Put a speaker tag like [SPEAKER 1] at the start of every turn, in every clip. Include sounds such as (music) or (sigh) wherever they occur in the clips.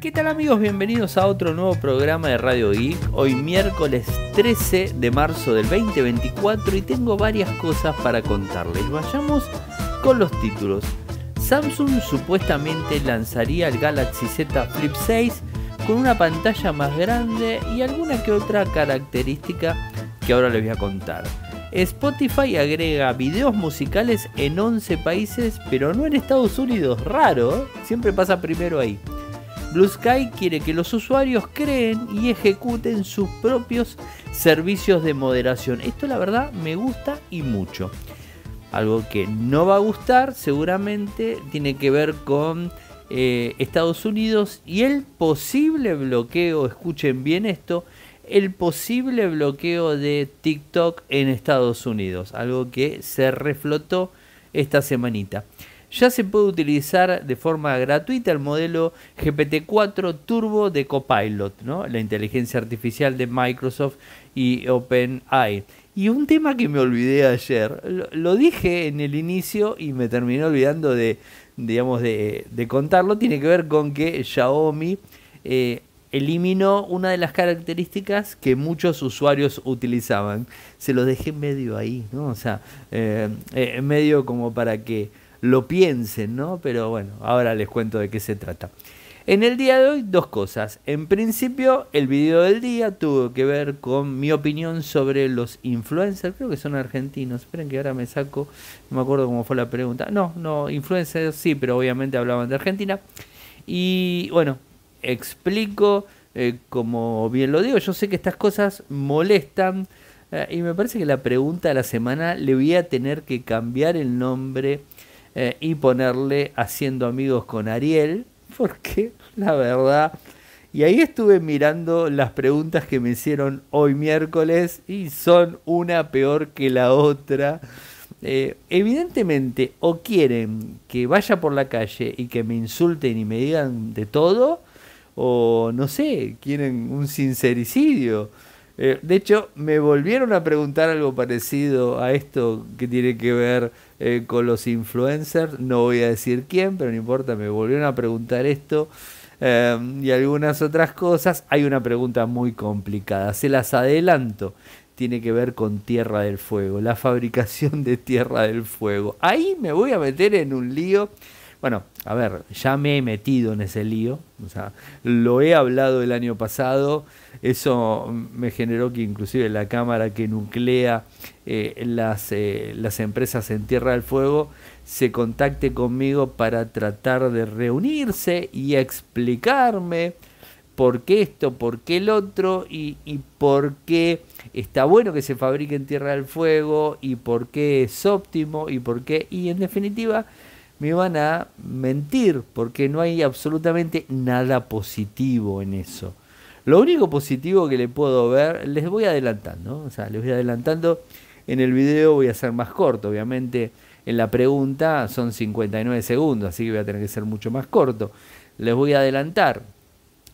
[SPEAKER 1] ¿Qué tal amigos? Bienvenidos a otro nuevo programa de Radio Geek. Hoy miércoles 13 de marzo del 2024 y tengo varias cosas para contarles. Vayamos con los títulos. Samsung supuestamente lanzaría el Galaxy Z Flip 6 con una pantalla más grande y alguna que otra característica que ahora les voy a contar. Spotify agrega videos musicales en 11 países, pero no en Estados Unidos, raro, ¿eh? siempre pasa primero ahí. Blue Sky quiere que los usuarios creen y ejecuten sus propios servicios de moderación. Esto la verdad me gusta y mucho. Algo que no va a gustar seguramente tiene que ver con eh, Estados Unidos y el posible bloqueo, escuchen bien esto, el posible bloqueo de TikTok en Estados Unidos. Algo que se reflotó esta semanita ya se puede utilizar de forma gratuita el modelo GPT-4 Turbo de Copilot, ¿no? la inteligencia artificial de Microsoft y OpenAI. Y un tema que me olvidé ayer, lo, dije en el inicio y me terminé olvidando de, digamos, de, contarlo, tiene que ver con que Xiaomi eh, eliminó una de las características que muchos usuarios utilizaban. Se lo dejé medio ahí, ¿no? O sea, eh, eh, medio como para que lo piensen, ¿no? Pero bueno, ahora les cuento de qué se trata. En el día de hoy, dos cosas. En principio, el video del día tuvo que ver con mi opinión sobre los influencers. Creo que son argentinos. Esperen que ahora me saco. No me acuerdo cómo fue la pregunta. No, no, influencers sí, pero obviamente hablaban de Argentina. Y bueno, explico, eh, como bien lo digo, yo sé que estas cosas molestan. Eh, y me parece que la pregunta de la semana le voy a tener que cambiar el nombre eh, y ponerle Haciendo Amigos con Ariel, (laughs) porque la verdad... Y ahí estuve mirando las preguntas que me hicieron hoy miércoles y son una peor que la otra. Eh, evidentemente, o quieren que vaya por la calle y que me insulten y me digan de todo, o no sé, quieren un sincericidio. Eh, de hecho, me volvieron a preguntar algo parecido a esto que tiene que ver eh, con los influencers. No voy a decir quién, pero no importa, me volvieron a preguntar esto em, y algunas otras cosas. Hay una pregunta muy complicada, se las adelanto. Tiene que ver con Tierra del Fuego, la fabricación de Tierra del Fuego. Ahí me voy a meter en un lío bueno, a ver, ya me he metido en ese lío, o sea, lo he hablado el año pasado, eso me generó que inclusive la cámara que nuclea eh, las, eh, las empresas en Tierra del Fuego se contacte conmigo para tratar de reunirse y explicarme por qué esto, por qué el otro y, y, por qué está bueno que se fabrique en Tierra del Fuego y por qué es óptimo y por qué, y en definitiva, me van a mentir porque no hay absolutamente nada positivo en eso. Lo único positivo que le puedo ver, les voy adelantando, o sea, les voy adelantando. En el video voy a ser más corto, obviamente. En la pregunta son 59 segundos, así que voy a tener que ser mucho más corto. Les voy a adelantar.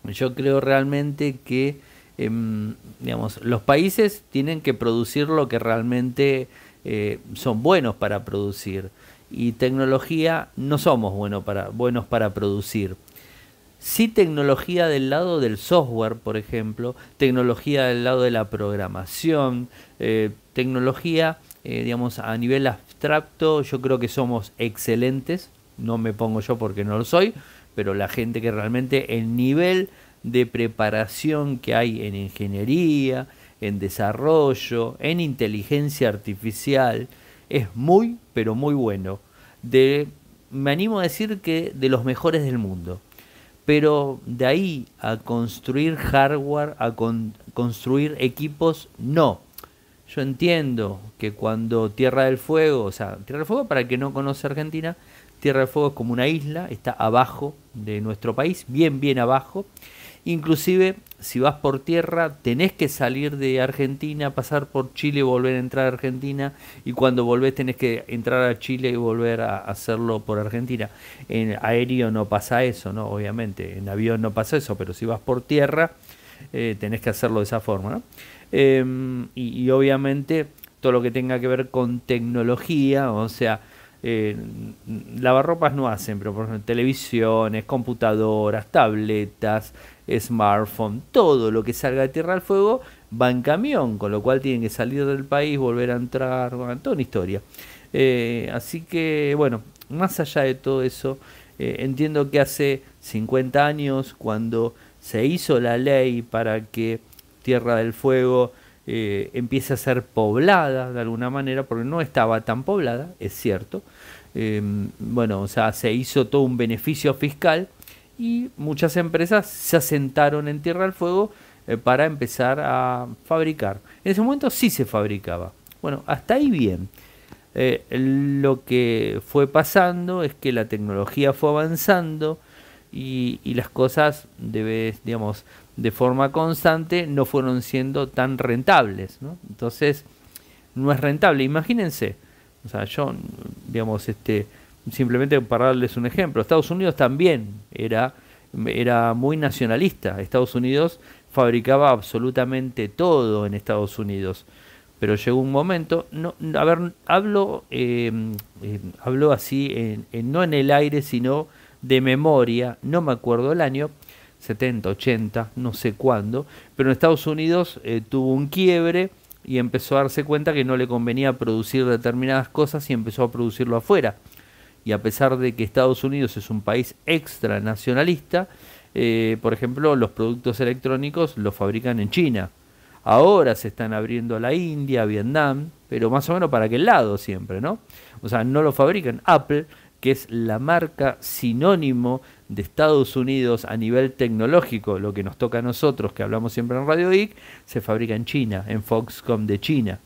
[SPEAKER 1] Yo creo realmente que, em, digamos, los países tienen que producir lo que realmente eh, son buenos para producir y tecnología no somos bueno para, buenos para producir. si tecnología del lado del software, por ejemplo, tecnología del lado de la programación, eh, tecnología, eh, digamos, a nivel abstracto, yo creo que somos excelentes, no me pongo yo porque no lo soy, pero la gente que realmente el nivel de preparación que hay en ingeniería, en desarrollo, en inteligencia artificial, es muy, pero muy bueno. De, me animo a decir que de los mejores del mundo. Pero de ahí a construir hardware, a construir equipos, no. Yo entiendo que cuando Tierra del Fuego, o sea, Tierra del Fuego para el que no conoce Argentina, Tierra del Fuego es como una isla, está abajo de nuestro país, bien, bien abajo, Inclusive, si vas por tierra, tenés que salir de Argentina, pasar por Chile, volver a entrar a Argentina y cuando volvés tenés que entrar a Chile y volver a hacerlo por Argentina. En aéreo no pasa eso, ¿no? Obviamente, en avión no pasa eso, pero si vas por tierra, eh, tenés que hacerlo de esa forma, ¿no? Em, y, obviamente todo lo que tenga que ver con tecnología, o sea, eh, lavarropas no hacen, pero por ejemplo, televisiones, computadoras, tabletas, smartphone. Todo lo que salga de Tierra del Fuego va en camión, con lo cual tienen que salir del país, volver a entrar, toda una historia. Eh, así que, bueno, más allá de todo eso, eh, entiendo que hace 50 años, cuando se hizo la ley para que Tierra del Fuego eh, empiece a ser poblada de alguna manera, porque no estaba tan poblada, es cierto. bueno, o sea, se hizo todo un beneficio fiscal y muchas empresas se asentaron en Tierra del Fuego eh, para empezar a fabricar. En ese momento sí se fabricaba. Bueno, hasta ahí bien. Eh, lo que fue pasando es que la tecnología fue avanzando y, las cosas digamos, de forma constante no fueron siendo tan rentables. Entonces, no es rentable. Imagínense, o sea, yo, digamos, este, simplemente para darles un ejemplo, Estados Unidos también era, era muy nacionalista. Estados Unidos fabricaba absolutamente todo en Estados Unidos. Pero llegó un momento, no, a ver, hablo, eh, eh así, en, no en el aire, sino de memoria, no me acuerdo el año, 70, 80, no sé cuándo, pero en Estados Unidos eh, tuvo un quiebre y empezó a darse cuenta que no le convenía producir determinadas cosas y empezó a producirlo afuera y a pesar de que Estados Unidos es un país extranacionalista, eh, por ejemplo, los productos electrónicos los fabrican en China. Ahora se están abriendo a la India, a Vietnam, pero más o menos para aquel lado siempre, ¿no? O sea, no lo fabrican. Apple, que es la marca sinónimo de Estados Unidos a nivel tecnológico, lo que nos toca a nosotros, que hablamos siempre en Radio Geek, se fabrica en China, en Foxconn de China.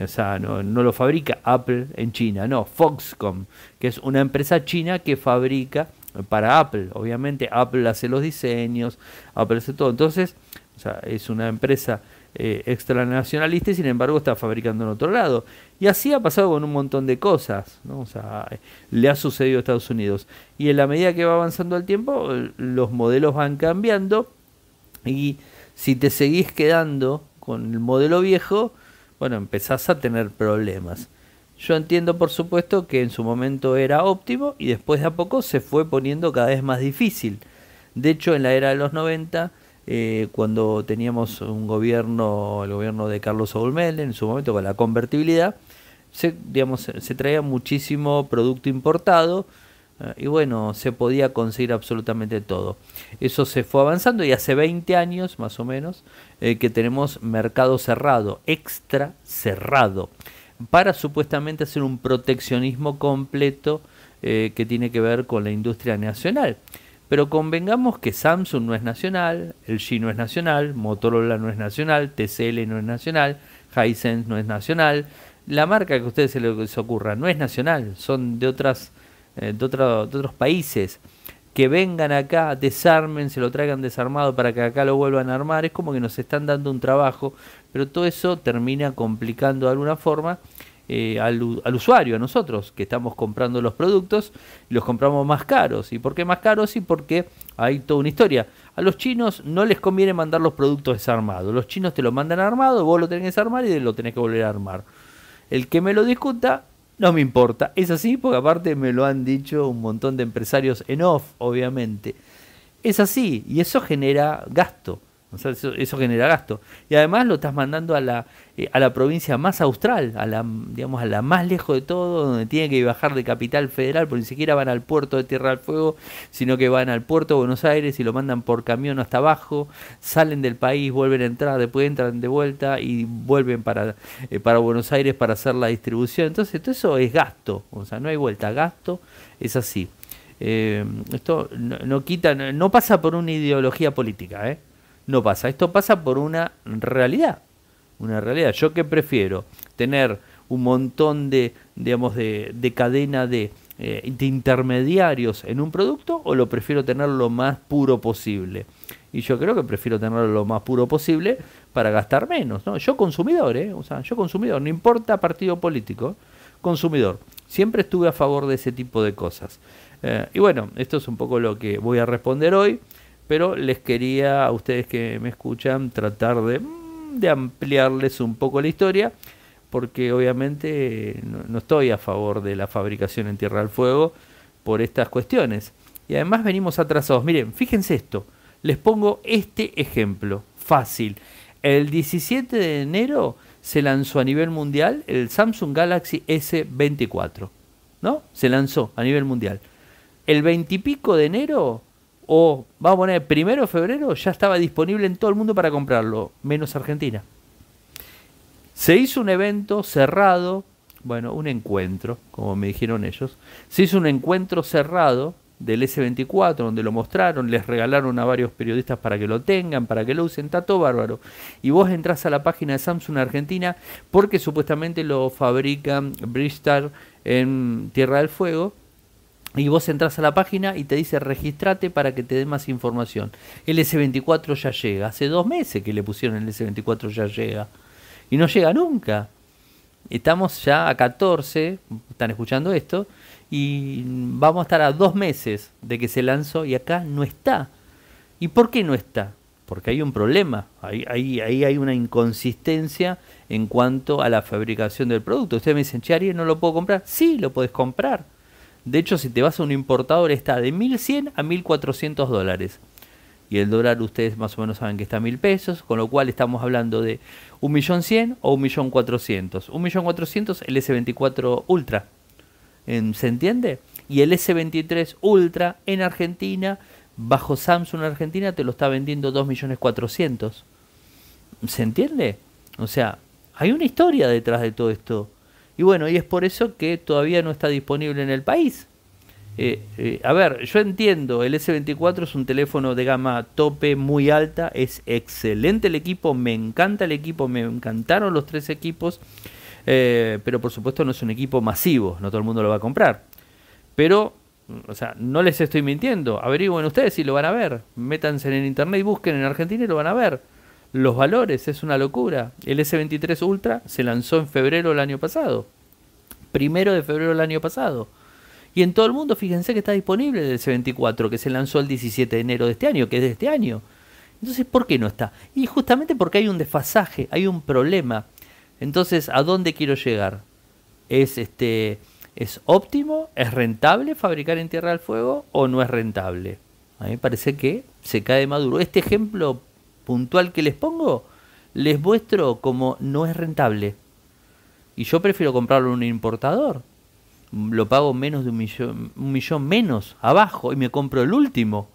[SPEAKER 1] O sea, no, lo fabrica Apple en China, no, Foxcom, que es una empresa china que fabrica para Apple. Obviamente Apple hace los diseños, Apple hace todo. Entonces, sea, es una empresa eh, extranacionalista y sin embargo está fabricando en otro lado. Y así ha pasado con un montón de cosas, ¿no? O sea, le ha sucedido a Estados Unidos. Y en la medida que va avanzando el tiempo, los modelos van cambiando y si te seguís quedando con el modelo viejo, bueno, empezás a tener problemas. Yo entiendo, por supuesto, que en su momento era óptimo y después de a poco se fue poniendo cada vez más difícil. De hecho, en la era de los 90, eh, cuando teníamos un gobierno, el gobierno de Carlos Olmel, en su momento con la convertibilidad, se traía muchísimo producto importado Ah, y bueno, se podía conseguir absolutamente todo. Eso se fue avanzando y hace 20 años más o menos eh, que tenemos mercado cerrado, extra cerrado, para supuestamente hacer un proteccionismo completo eh, que tiene que ver con la industria nacional. Pero convengamos que Samsung no es nacional, el G no es nacional, Motorola no es nacional, TCL no es nacional, Hisense no es nacional, la marca que ustedes se les ocurra no es nacional, son de otras eh, de, otros países que vengan acá, desarmen, se lo traigan desarmado para que acá lo vuelvan a armar, es como que nos están dando un trabajo, pero todo eso termina complicando de alguna forma eh, al, al, usuario, a nosotros, que estamos comprando los productos, y los compramos más caros. ¿Y por qué más caros? Y porque hay toda una historia. A los chinos no les conviene mandar los productos desarmados, los chinos te lo mandan armado, vos lo tenés que desarmar y lo tenés que volver a armar. El que me lo discuta no me importa. Es así porque aparte me lo han dicho un montón de empresarios en off, obviamente. Es así y eso genera gasto. O sea, eso, genera gasto. Y además lo estás mandando a la, eh, a la provincia más austral, a la, digamos, a la más lejos de todo, donde tienen que bajar de capital federal, porque ni siquiera van al puerto de Tierra del Fuego, sino que van al puerto de Buenos Aires y lo mandan por camión hasta abajo, salen del país, vuelven a entrar, después entran de vuelta y vuelven para, eh, para Buenos Aires para hacer la distribución. Entonces, todo eso es gasto, o sea, no hay vuelta, gasto es así. Eh, esto no, no quita, no pasa por una ideología política, ¿eh? no pasa. Esto pasa por una realidad. Una realidad. Yo que prefiero tener un montón de, digamos, de, cadena eh, de, intermediarios en un producto o lo prefiero tener lo más puro posible. Y yo creo que prefiero tenerlo lo más puro posible para gastar menos. Yo consumidor, ¿eh? yo consumidor, no importa partido político, consumidor. Siempre estuve a favor de ese tipo de cosas. Eh, y bueno, esto es un poco lo que voy a responder hoy pero les quería a ustedes que me escuchan tratar de, mm, ampliarles un poco la historia, porque obviamente eh, no, estoy a favor de la fabricación en Tierra del Fuego por estas cuestiones. Y además venimos atrasados. Miren, fíjense esto. Les pongo este ejemplo fácil. El 17 de enero se lanzó a nivel mundial el Samsung Galaxy S24. ¿No? Se lanzó a nivel mundial. El 20 y pico de enero o vamos a poner primero de febrero, ya estaba disponible en todo el mundo para comprarlo, menos Argentina. Se hizo un evento cerrado, bueno, un encuentro, como me dijeron ellos. Se hizo un encuentro cerrado del S24, donde lo mostraron, les regalaron a varios periodistas para que lo tengan, para que lo usen, tato bárbaro. Y vos entras a la página de Samsung Argentina porque supuestamente lo fabrican Bristol en Tierra del Fuego y vos entras a la página y te dice registrate para que te dé más información. El S24 ya llega. Hace dos meses que le pusieron el S24 ya llega. Y no llega nunca. Estamos ya a 14, están escuchando esto, y vamos a estar a dos meses de que se lanzó y acá no está. ¿Y por qué no está? Porque hay un problema, ahí, hay una inconsistencia en cuanto a la fabricación del producto. Ustedes me dicen, che, no lo puedo comprar. Sí, lo puedes comprar de hecho, si te vas a un importador, está de 1100 a 1400 dólares. Y el dólar, ustedes más o menos saben que está a 1000 pesos, con lo cual estamos hablando de 1.100.000 o 1.400.000. 1.400.000 el S24 Ultra. ¿Se entiende? Y el S23 Ultra en Argentina, bajo Samsung Argentina, te lo está vendiendo 2.400.000. ¿Se entiende? O sea, hay una historia detrás de todo esto. Y bueno, y es por eso que todavía no está disponible en el país. Eh, eh, a ver, yo entiendo, el S24 es un teléfono de gama tope muy alta, es excelente el equipo, me encanta el equipo, me encantaron los tres equipos, eh, pero por supuesto no es un equipo masivo, no todo el mundo lo va a comprar. Pero, mm, o sea, no les estoy mintiendo, averigüen ustedes si lo van a ver, métanse en internet y busquen en Argentina y lo van a ver los valores, es una locura. El S23 Ultra se lanzó en febrero del año pasado. Primero de febrero del año pasado. Y en todo el mundo, fíjense que está disponible el S24, que se lanzó el 17 de enero de este año, que es de este año. Entonces, ¿por qué no está? Y justamente porque hay un desfasaje, hay un problema. Entonces, ¿a dónde quiero llegar? ¿Es, este, ¿Es óptimo? ¿Es rentable fabricar en Tierra del Fuego o no es rentable? A mí me parece que se cae maduro. Este ejemplo puntual que les pongo, les muestro como no es rentable. Y yo prefiero comprarlo en un importador. Lo pago menos de un millón, un millón menos abajo y me compro el último.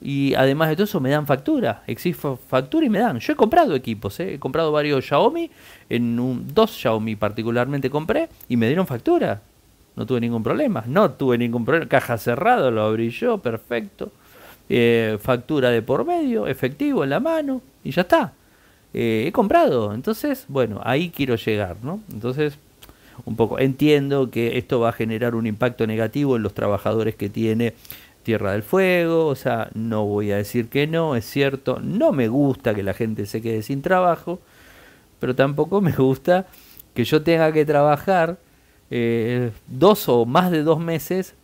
[SPEAKER 1] Y además de todo eso me dan factura. existe factura y me dan. Yo he comprado equipos. ¿eh? He comprado varios Xiaomi. En un, dos Xiaomi particularmente compré y me dieron factura. No tuve ningún problema. No tuve ningún problema. Caja cerrada, lo abrí yo. Perfecto. Eh, factura de por medio, efectivo en la mano y ya está. Eh, he comprado, entonces, bueno, ahí quiero llegar, ¿no? Entonces, un poco, entiendo que esto va a generar un impacto negativo en los trabajadores que tiene Tierra del Fuego, o sea, no voy a decir que no, es cierto, no me gusta que la gente se quede sin trabajo, pero tampoco me gusta que yo tenga que trabajar eh, dos o más de dos meses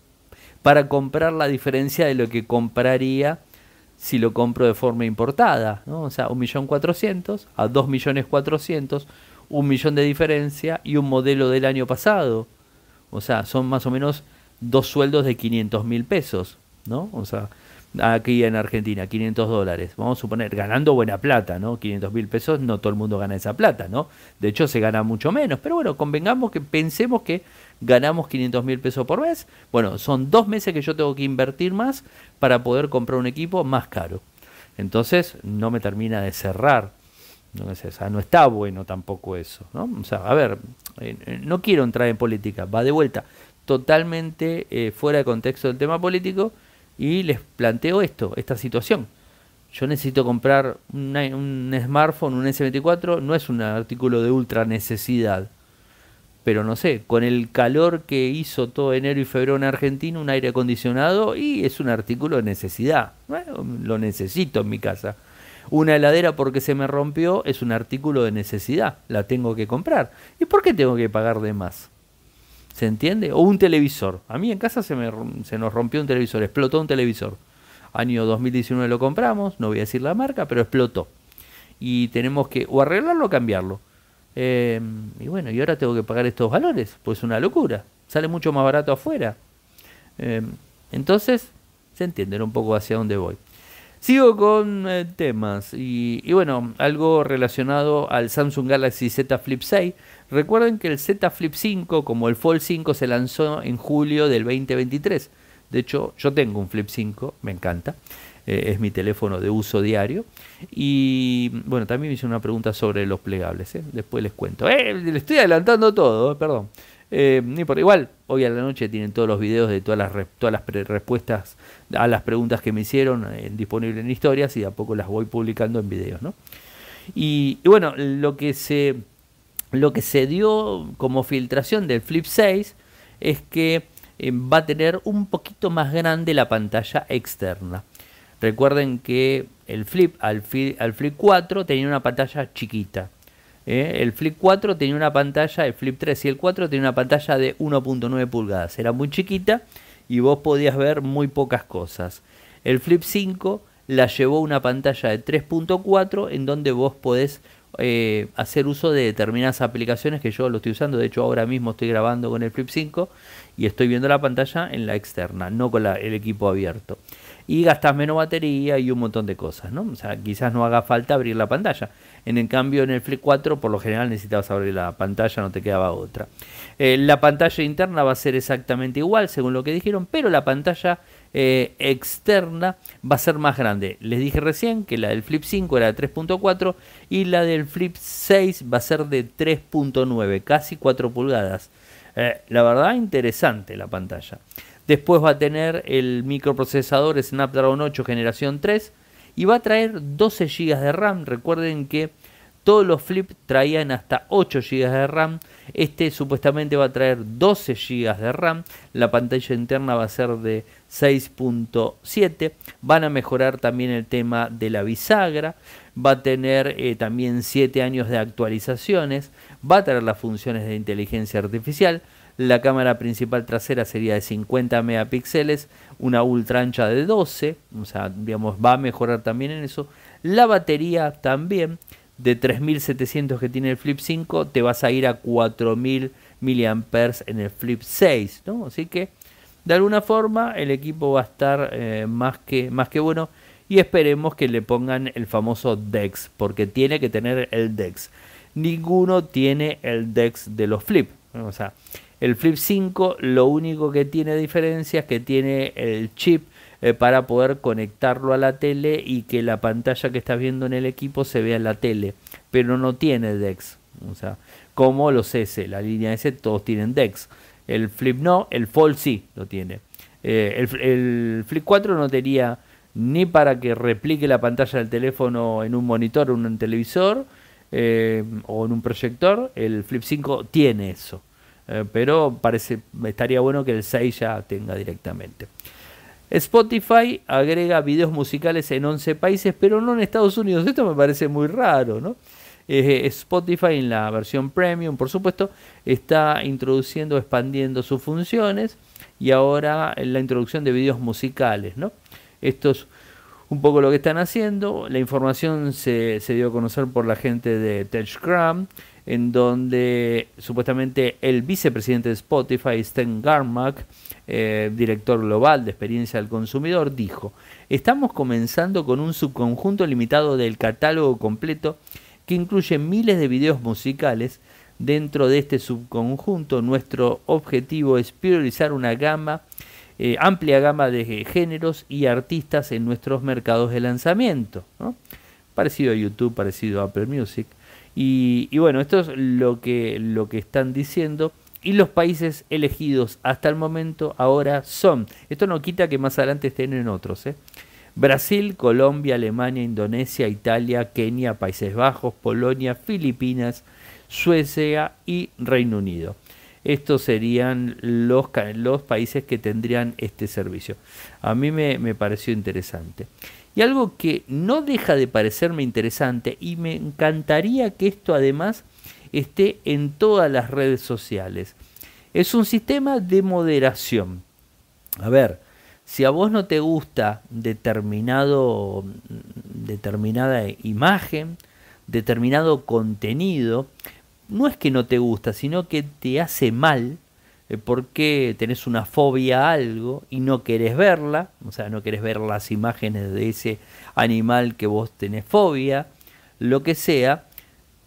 [SPEAKER 1] para comprar la diferencia de lo que compraría si lo compro de forma importada. ¿no? O sea, 1.400.000 a 2.400.000, un millón de diferencia y un modelo del año pasado. O sea, son más o menos dos sueldos de 500.000 mil pesos. ¿no? O sea, aquí en Argentina, 500 dólares, vamos a suponer, ganando buena plata, ¿no? 500 mil pesos, no todo el mundo gana esa plata, ¿no? De hecho, se gana mucho menos, pero bueno, convengamos que pensemos que ganamos 500 mil pesos por mes, bueno, son dos meses que yo tengo que invertir más para poder comprar un equipo más caro. Entonces, no me termina de cerrar. No, o no está bueno tampoco eso. ¿no? O sea, a ver, eh, eh, no quiero entrar en política, va de vuelta totalmente eh, fuera de contexto del tema político, y les planteo esto, esta situación. Yo necesito comprar un smartphone, un S24, no es un artículo de ultra necesidad. Pero no sé, con el calor que hizo todo enero y febrero en Argentina, un aire acondicionado y es un artículo de necesidad. lo necesito en mi casa. Una heladera porque se me rompió es un artículo de necesidad, la tengo que comprar. ¿Y por qué tengo que pagar de más? ¿Se entiende? O un televisor. A mí en casa se, me, se nos rompió un televisor, explotó un televisor. Año 2019 lo compramos, no voy a decir la marca, pero explotó. Y tenemos que o arreglarlo o cambiarlo. Em, y bueno, y ahora tengo que pagar estos valores, pues es una locura. Sale mucho más barato afuera. Em, entonces, se entiende un poco hacia dónde voy. Sigo con eh, temas y, bueno, algo relacionado al Samsung Galaxy Z Flip 6. Recuerden que el Z Flip 5, como el Fold 5, se lanzó en julio del 2023. De hecho, yo tengo un Flip 5, me encanta. Eh, es mi teléfono de uso diario. Y bueno, también me hice una pregunta sobre los plegables. ¿eh? Después les cuento. le estoy adelantando todo, perdón y eh, por igual, hoy a la noche tienen todos los videos de todas las, todas las respuestas a las preguntas que me hicieron eh, disponibles disponible en historias y de a poco las voy publicando en videos. ¿no? Y, bueno, lo que, se, lo que se dio como filtración del Flip 6 es que eh, va a tener un poquito más grande la pantalla externa. Recuerden que el Flip al Flip 4 tenía una pantalla chiquita. ¿eh? el Flip 4 tenía una pantalla, el Flip 3 y el 4 tenía una pantalla de 1.9 pulgadas. Era muy chiquita y vos podías ver muy pocas cosas. El Flip 5 la llevó una pantalla de 3.4 en donde vos podés eh, hacer uso de determinadas aplicaciones que yo lo estoy usando. De hecho, ahora mismo estoy grabando con el Flip 5 y estoy viendo la pantalla en la externa, no con el equipo abierto. Y gastas menos batería y un montón de cosas, ¿no? O sea, quizás no haga falta abrir la pantalla. En el cambio, en el Flip 4, por lo general necesitabas abrir la pantalla, no te quedaba otra. Eh, la pantalla interna va a ser exactamente igual, según lo que dijeron, pero la pantalla eh, externa va a ser más grande. Les dije recién que la del Flip 5 era de 3.4 y la del Flip 6 va a ser de 3.9, casi 4 pulgadas. Eh, la verdad interesante la pantalla. Después va a tener el microprocesador Snapdragon 8 generación 3 y va a traer 12 GB de RAM. Recuerden que todos los flip traían hasta 8 GB de RAM. Este supuestamente va a traer 12 GB de RAM. La pantalla interna va a ser de 6.7. Van a mejorar también el tema de la bisagra. Va a tener eh, también 7 años de actualizaciones. Va a tener las funciones de inteligencia artificial. La cámara principal trasera sería de 50 megapíxeles, una ultra ancha de 12, o sea, digamos, va a mejorar también en eso. La batería también, de 3700 que tiene el Flip 5, te vas a ir a 4000 mAh en el Flip 6, ¿no? Así que de alguna forma el equipo va a estar eh, más, que, más que bueno y esperemos que le pongan el famoso DEX, porque tiene que tener el DEX. Ninguno tiene el DEX de los Flip, o sea, el Flip 5 lo único que tiene diferencia es que tiene el chip eh, para poder conectarlo a la tele y que la pantalla que estás viendo en el equipo se vea en la tele, pero no tiene DEX. O sea, como los S, la línea S, todos tienen DEX. El Flip no, el Fold sí lo tiene. Eh, el, Flip 4 no tenía ni para que replique la pantalla del teléfono en un monitor o en un televisor eh, o en un proyector. El Flip 5 tiene eso. pero parece estaría bueno que el 6 ya tenga directamente. Spotify agrega videos musicales en 11 países, pero no en Estados Unidos. Esto me parece muy raro, ¿no? Eh, Spotify en la versión premium, por supuesto, está introduciendo, expandiendo sus funciones y ahora en la introducción de videos musicales, ¿no? Esto es un poco lo que están haciendo. La información se, dio a conocer por la gente de TechCrunch, en donde supuestamente el vicepresidente de Spotify, Sten Garmack, eh, director global de experiencia del consumidor, dijo, estamos comenzando con un subconjunto limitado del catálogo completo que incluye miles de videos musicales. Dentro de este subconjunto, nuestro objetivo es priorizar una gama eh, amplia gama de géneros y artistas en nuestros mercados de lanzamiento. Parecido a YouTube, parecido a Apple Music. Y, y, bueno, esto es lo que, lo que están diciendo y los países elegidos hasta el momento ahora son, esto no quita que más adelante estén en otros, ¿eh? Brasil, Colombia, Alemania, Indonesia, Italia, Kenia, Países Bajos, Polonia, Filipinas, Suecia y Reino Unido. Estos serían los, los países que tendrían este servicio. A mí me, me pareció interesante. Y algo que no deja de parecerme interesante y me encantaría que esto además esté en todas las redes sociales. Es un sistema de moderación. A ver, si a vos no te gusta determinado, determinada imagen, determinado contenido, no es que no te gusta, sino que te hace mal eh, porque tenés una fobia a algo y no querés verla, o sea, no querés ver las imágenes de ese animal que vos tenés fobia, lo que sea,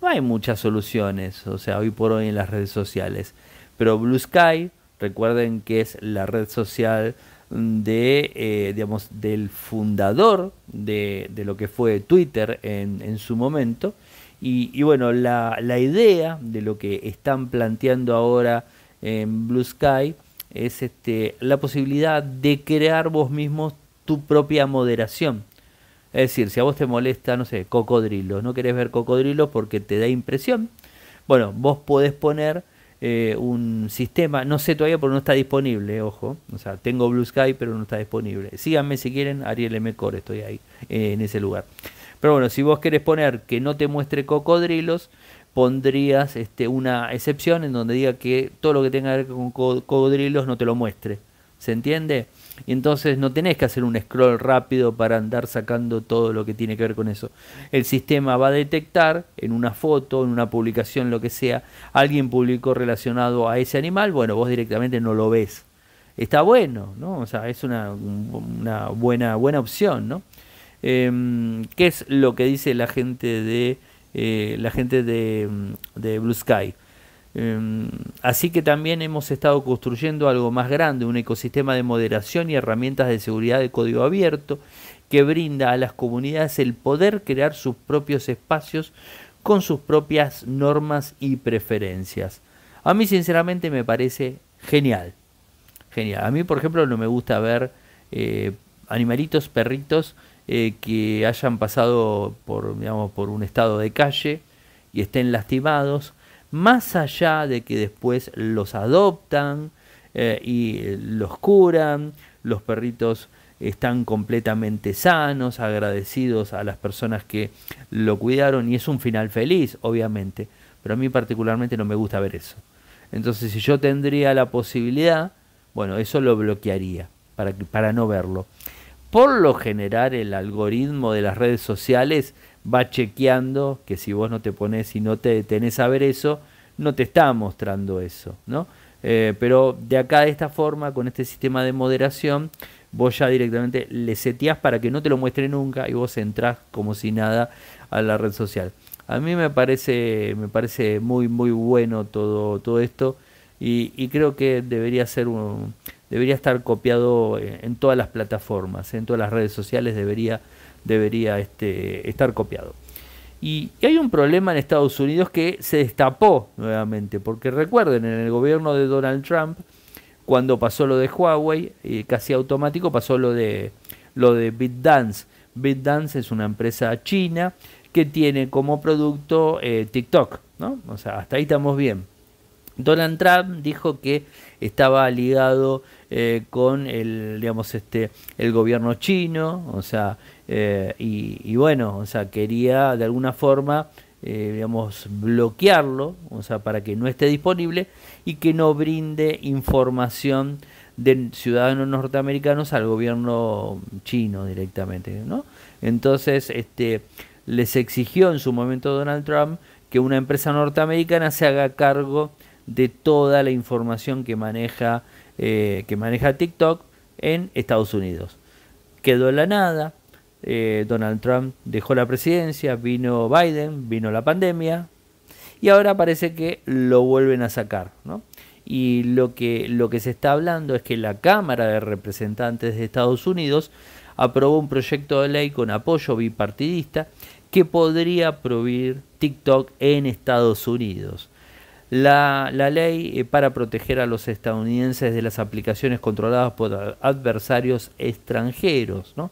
[SPEAKER 1] no hay muchas soluciones, o sea, hoy por hoy en las redes sociales. Pero Blue Sky, recuerden que es la red social de, eh, digamos, del fundador de, de, lo que fue Twitter en, su momento. Y, bueno, la, la, idea de lo que están planteando ahora en Blue Sky es este, la posibilidad de crear vos mismos tu propia moderación. Es decir, si a vos te molesta, no sé, cocodrilos, no querés ver cocodrilos porque te da impresión, bueno, vos podés poner eh, un sistema, no sé todavía porque no está disponible, ojo, o sea, tengo Blue Sky pero no está disponible. Síganme si quieren, Ariel M. estoy ahí, eh, en ese lugar. Pero bueno, si vos querés poner que no te muestre cocodrilos, pondrías este, una excepción en donde diga que todo lo que tenga que ver con cocodrilos no te lo muestre. ¿Se entiende? Y entonces no tenés que hacer un scroll rápido para andar sacando todo lo que tiene que ver con eso. El sistema va a detectar en una foto, en una publicación, lo que sea, alguien publicó relacionado a ese animal, bueno, vos directamente no lo ves. Está bueno, ¿no? O sea, es una, buena, buena opción, ¿no? Em, ¿Qué es lo que dice la gente de, eh, la gente de Blue Sky? Em, así que también hemos estado construyendo algo más grande, un ecosistema de moderación y herramientas de seguridad de código abierto que brinda a las comunidades el poder crear sus propios espacios con sus propias normas y preferencias. A mí sinceramente me parece genial. Genial. A mí, por ejemplo, no me gusta ver eh, animalitos, perritos eh, que hayan pasado por, por un estado de calle y estén lastimados más allá de que después los adoptan eh, y los curan, los perritos están completamente sanos, agradecidos a las personas que lo cuidaron y es un final feliz, obviamente, pero a mí particularmente no me gusta ver eso. Entonces, si yo tendría la posibilidad, bueno, eso lo bloquearía para, para no verlo. Por lo general, el algoritmo de las redes sociales va chequeando que si vos no te pones y no te tenés a ver eso, no te está mostrando eso, ¿no? Eh, pero de acá, de esta forma, con este sistema de moderación, vos ya directamente le seteás para que no te lo muestre nunca y vos entrás como si nada a la red social. A mí me parece, me parece muy, muy bueno todo, todo esto y, creo que debería ser un, debería estar copiado en todas las plataformas, en todas las redes sociales debería debería este, estar copiado. Y, hay un problema en Estados Unidos que se destapó nuevamente, porque recuerden, en el gobierno de Donald Trump, cuando pasó lo de Huawei, eh, casi automático pasó lo de, lo de BitDance. BitDance es una empresa china que tiene como producto eh, TikTok, ¿no? O sea, hasta ahí estamos bien. Donald Trump dijo que estaba ligado eh, con el, digamos, este, el gobierno chino, o sea, eh, y, bueno, o sea, quería de alguna forma, eh, digamos, bloquearlo, o sea, para que no esté disponible y que no brinde información de ciudadanos norteamericanos al gobierno chino directamente, ¿no? Entonces, este, les exigió en su momento Donald Trump que una empresa norteamericana se haga cargo de toda la información que maneja, eh, que maneja TikTok en Estados Unidos. Quedó en la nada, eh, Donald Trump dejó la presidencia, vino Biden, vino la pandemia y ahora parece que lo vuelven a sacar, ¿no? Y lo que, lo que se está hablando es que la Cámara de Representantes de Estados Unidos aprobó un proyecto de ley con apoyo bipartidista que podría prohibir TikTok en Estados Unidos. La, la, ley eh, para proteger a los estadounidenses de las aplicaciones controladas por adversarios extranjeros, ¿no?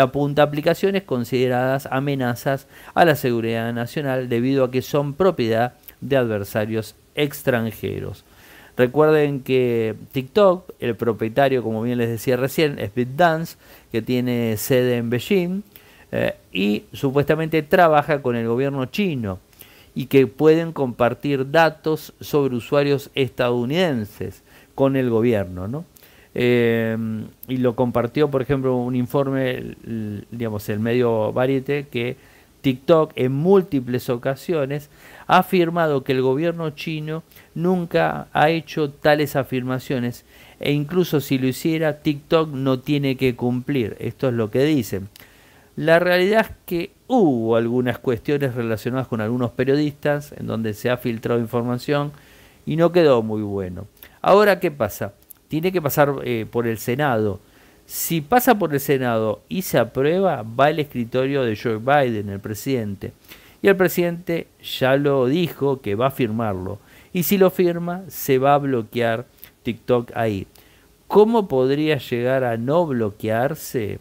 [SPEAKER 1] apunta a aplicaciones consideradas amenazas a la seguridad nacional debido a que son propiedad de adversarios extranjeros. Recuerden que TikTok, el propietario, como bien les decía recién, es BitDance, que tiene sede en Beijing, eh, y supuestamente trabaja con el gobierno chino y que pueden compartir datos sobre usuarios estadounidenses con el gobierno, ¿no? Eh, y lo compartió, por ejemplo, un informe, digamos, el medio Variete, que TikTok en múltiples ocasiones ha afirmado que el gobierno chino nunca ha hecho tales afirmaciones e incluso si lo hiciera, TikTok no tiene que cumplir. Esto es lo que dicen. La realidad es que hubo algunas cuestiones relacionadas con algunos periodistas en donde se ha filtrado información y no quedó muy bueno. Ahora, ¿qué pasa? tiene que pasar eh, por el Senado. Si pasa por el Senado y se aprueba, va al escritorio de Joe Biden, el presidente. Y el presidente ya lo dijo que va a firmarlo. Y si lo firma, se va a bloquear TikTok ahí. ¿Cómo podría llegar a no bloquearse?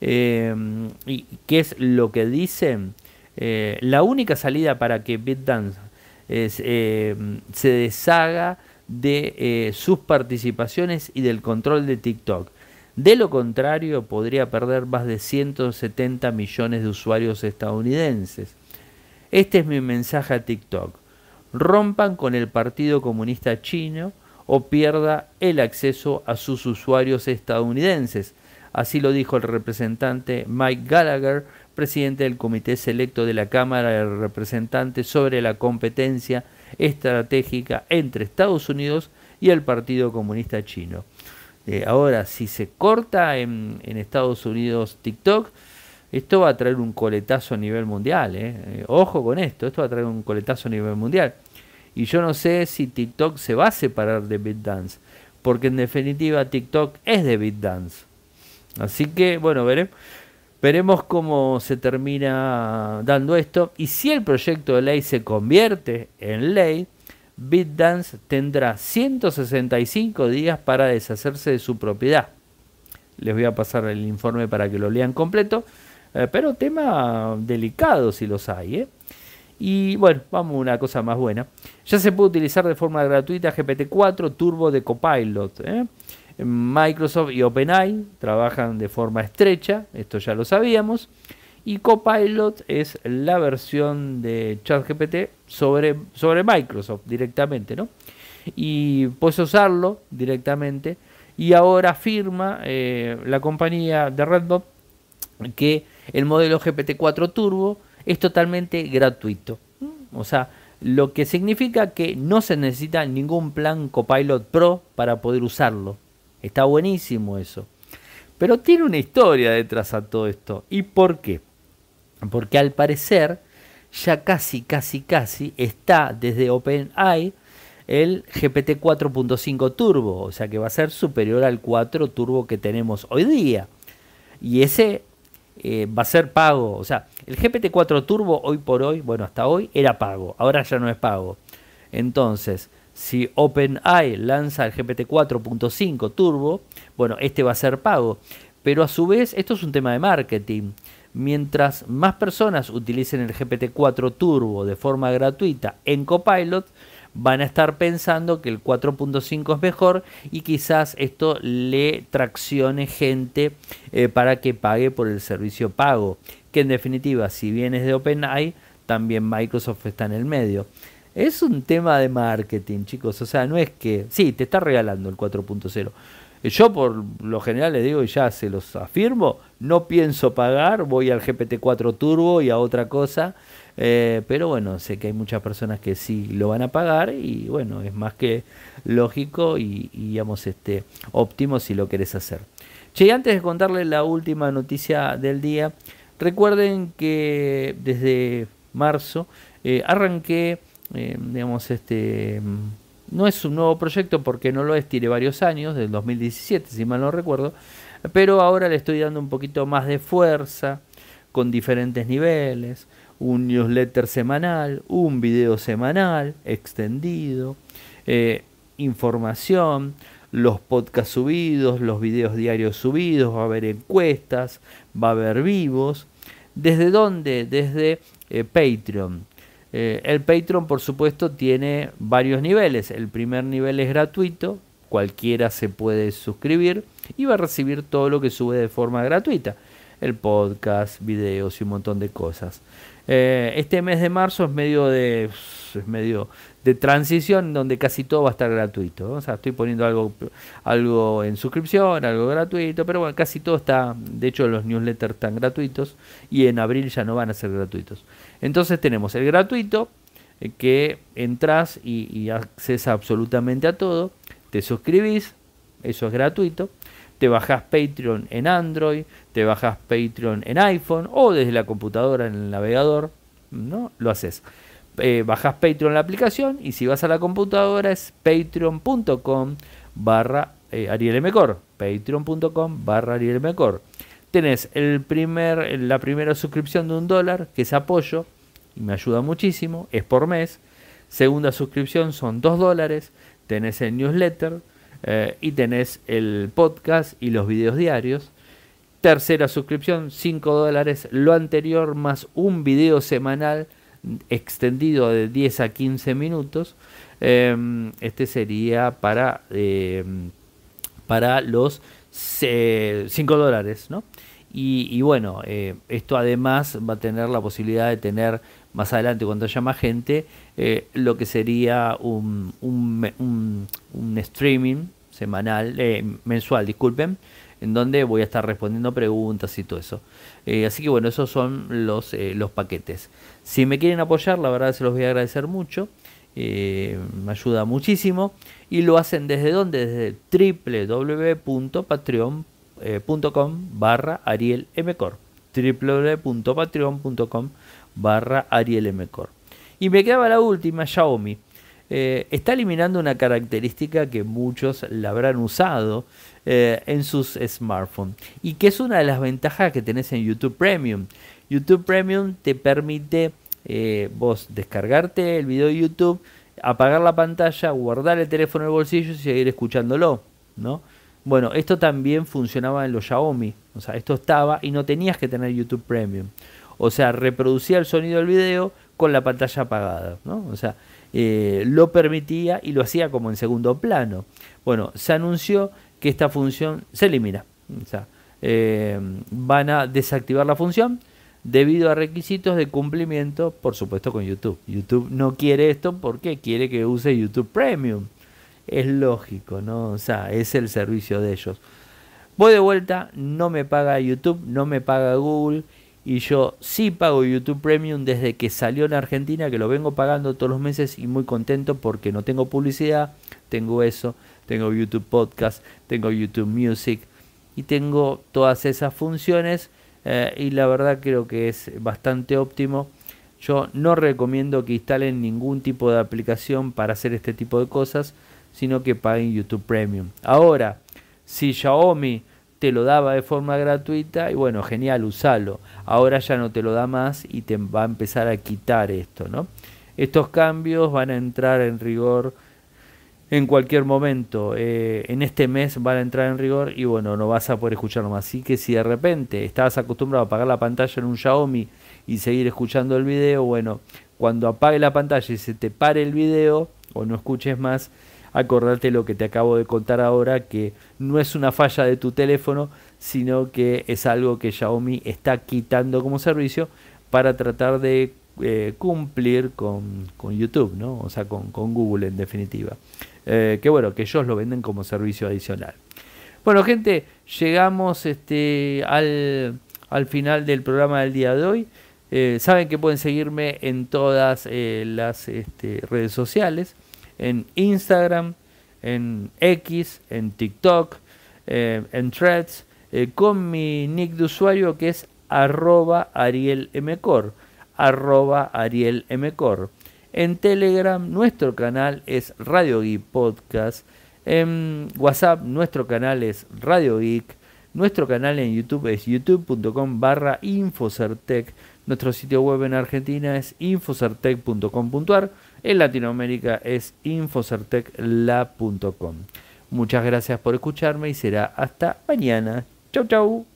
[SPEAKER 1] Eh, ¿Y qué es lo que dicen? Eh, la única salida para que BitDance eh, se deshaga de eh, sus participaciones y del control de TikTok. De lo contrario, podría perder más de 170 millones de usuarios estadounidenses. Este es mi mensaje a TikTok. Rompan con el Partido Comunista Chino o pierda el acceso a sus usuarios estadounidenses. Así lo dijo el representante Mike Gallagher, presidente del Comité Selecto de la Cámara de Representantes sobre la competencia estratégica entre Estados Unidos y el Partido Comunista Chino. Eh, ahora, si se corta en, Estados Unidos TikTok, esto va a traer un coletazo a nivel mundial. ¿eh? Eh, ojo con esto, esto va a traer un coletazo a nivel mundial. Y yo no sé si TikTok se va a separar de Dance porque en definitiva TikTok es de Dance Así que, bueno, veremos. Veremos cómo se termina dando esto y si el proyecto de ley se convierte en ley, BitDance tendrá 165 días para deshacerse de su propiedad. Les voy a pasar el informe para que lo lean completo, eh, pero tema delicado si los hay. ¿eh? Y bueno, vamos a una cosa más buena. Ya se puede utilizar de forma gratuita GPT-4 Turbo de Copilot. ¿eh? Microsoft y OpenAI trabajan de forma estrecha, esto ya lo sabíamos. Y Copilot es la versión de ChatGPT sobre, sobre Microsoft directamente, ¿no? Y puedes usarlo directamente. Y ahora firma eh, la compañía de Redbot que el modelo GPT-4 Turbo es totalmente gratuito. O sea, lo que significa que no se necesita ningún plan Copilot Pro para poder usarlo. Está buenísimo eso. Pero tiene una historia detrás a todo esto. ¿Y por qué? Porque al parecer ya casi, casi, casi está desde OpenAI el GPT 4.5 Turbo, o sea que va a ser superior al 4 Turbo que tenemos hoy día. Y ese eh, va a ser pago, o sea, el GPT 4 Turbo hoy por hoy, bueno, hasta hoy era pago, ahora ya no es pago. Entonces, si OpenAI lanza el GPT-4.5 Turbo, bueno, este va a ser pago. Pero a su vez, esto es un tema de marketing. Mientras más personas utilicen el GPT-4 Turbo de forma gratuita en Copilot, van a estar pensando que el 4.5 es mejor y quizás esto le traccione gente eh, para que pague por el servicio pago. Que en definitiva, si vienes de OpenAI, también Microsoft está en el medio. Es un tema de marketing, chicos. O sea, no es que. Sí, te está regalando el 4.0. Eh, yo, por lo general, les digo y ya se los afirmo: no pienso pagar. Voy al GPT-4 Turbo y a otra cosa. Eh, pero bueno, sé que hay muchas personas que sí lo van a pagar y bueno, es más que lógico y, digamos, este, óptimo si lo querés hacer. Che, antes de contarles la última noticia del día, recuerden que desde marzo eh, arranqué eh, digamos, este, mm, no es un nuevo proyecto porque no lo es, tiene varios años, del 2017 si mal no recuerdo, pero ahora le estoy dando un poquito más de fuerza con diferentes niveles, un newsletter semanal, un video semanal extendido, eh, información, los podcasts subidos, los videos diarios subidos, va a haber encuestas, va a haber vivos. ¿Desde dónde? Desde eh, Patreon eh, el Patreon, por supuesto, tiene varios niveles. El primer nivel es gratuito, cualquiera se puede suscribir y va a recibir todo lo que sube de forma gratuita. El podcast, videos y un montón de cosas. Eh, este mes de marzo es medio de, medio de transición donde casi todo va a estar gratuito. O estoy poniendo algo, algo en suscripción, algo gratuito, pero bueno, casi todo está, de hecho los newsletters están gratuitos y en abril ya no van a ser gratuitos. Entonces tenemos el gratuito eh, que entras y, y absolutamente a todo, te suscribís, eso es gratuito te bajas Patreon en Android, te bajas Patreon en iPhone o desde la computadora en el navegador, ¿no? Lo haces. Bajas eh, bajás Patreon la aplicación y si vas a la computadora es patreon.com eh, barra Ariel patreon.com barra Ariel Tenés el primer, la primera suscripción de un dólar, que es apoyo, y me ayuda muchísimo, es por mes. Segunda suscripción son dos dólares. Tenés el newsletter, eh, y tenés el podcast y los videos diarios. Tercera suscripción, 5 dólares, lo anterior más un video semanal extendido de 10 a 15 minutos. Em, este sería para, em, para los 5 dólares, ¿no? y bueno, eh, esto además va a tener la posibilidad de tener más adelante cuando haya más gente, eh, lo que sería un, streaming semanal, eh, mensual, disculpen, en donde voy a estar respondiendo preguntas y todo eso. Eh, así que bueno, esos son los, los paquetes. Si me quieren apoyar, la verdad se los voy a agradecer mucho. me ayuda muchísimo. Y lo hacen desde donde? Desde www.patreon.com barra mcor www.patreon.com barra Ariel M core Y me quedaba la última, Xiaomi. Eh, está eliminando una característica que muchos la habrán usado eh, en sus smartphones y que es una de las ventajas que tenés en YouTube Premium. YouTube Premium te permite eh, vos descargarte el video de YouTube, apagar la pantalla, guardar el teléfono en el bolsillo y seguir escuchándolo, ¿no? Bueno, esto también funcionaba en los Xiaomi, o sea, esto estaba y no tenías que tener YouTube Premium. O sea, reproducía el sonido del video con la pantalla apagada, ¿no? O sea, eh, lo permitía y lo hacía como en segundo plano. Bueno, se anunció que esta función se elimina. O sea, eh, van a desactivar la función debido a requisitos de cumplimiento, por supuesto, con YouTube. YouTube no quiere esto porque quiere que use YouTube Premium. Es lógico, ¿no? O sea, es el servicio de ellos. Voy de vuelta, no me paga YouTube, no me paga Google y yo sí pago YouTube Premium desde que salió en Argentina, que lo vengo pagando todos los meses y muy contento porque no tengo publicidad, tengo eso, tengo YouTube Podcast, tengo YouTube Music y tengo todas esas funciones eh, y la verdad creo que es bastante óptimo. Yo no recomiendo que instalen ningún tipo de aplicación para hacer este tipo de cosas, sino que paguen YouTube Premium. Ahora, si Xiaomi te lo daba de forma gratuita y bueno, genial, usalo. Ahora ya no te lo da más y te va a empezar a quitar esto, ¿no? Estos cambios van a entrar en rigor en cualquier momento. Eh, en este mes van a entrar en rigor y bueno, no vas a poder escucharlo más. Así que si de repente estabas acostumbrado a apagar la pantalla en un Xiaomi y seguir escuchando el video, bueno, cuando apague la pantalla y se te pare el video o no escuches más, acordarte lo que te acabo de contar ahora, que no es una falla de tu teléfono, sino que es algo que Xiaomi está quitando como servicio para tratar de eh, cumplir con, YouTube, ¿no? O sea, con, Google en definitiva. Eh, que bueno, que ellos lo venden como servicio adicional. Bueno, gente, llegamos este, al, final del programa del día de hoy. Eh, saben que pueden seguirme en todas las este, redes sociales en Instagram, en X, en TikTok, eh, en Threads, eh, con mi nick de usuario que es arroba arielmcor, arroba arielmcor. En Telegram nuestro canal es Radio Geek Podcast. En WhatsApp nuestro canal es Radio Geek. Nuestro canal en YouTube es youtube.com barra infocertec. Nuestro sitio web en Argentina es infocertec.com.ar en Latinoamérica es infocertecla.com. Muchas gracias por escucharme y será hasta mañana. Chau, chau.